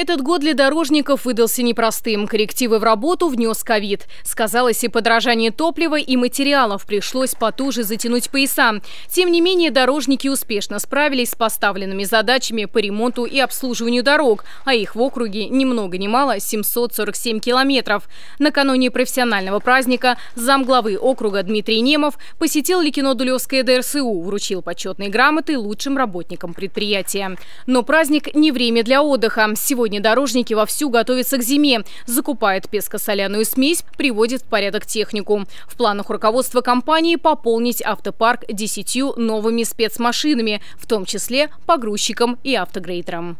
Этот год для дорожников выдался непростым. Коррективы в работу внес ковид. Сказалось и подражание топлива, и материалов. Пришлось потуже затянуть пояса. Тем не менее, дорожники успешно справились с поставленными задачами по ремонту и обслуживанию дорог, а их в округе ни много ни мало 747 километров. Накануне профессионального праздника замглавы округа Дмитрий Немов посетил Ликино Дулевское ДРСУ, вручил почетные грамоты лучшим работникам предприятия. Но праздник не время для отдыха. Сегодня Сегодня дорожники вовсю готовятся к зиме. Закупают песко-соляную смесь, приводят в порядок технику. В планах руководства компании пополнить автопарк десятью новыми спецмашинами, в том числе погрузчиком и автогрейдером.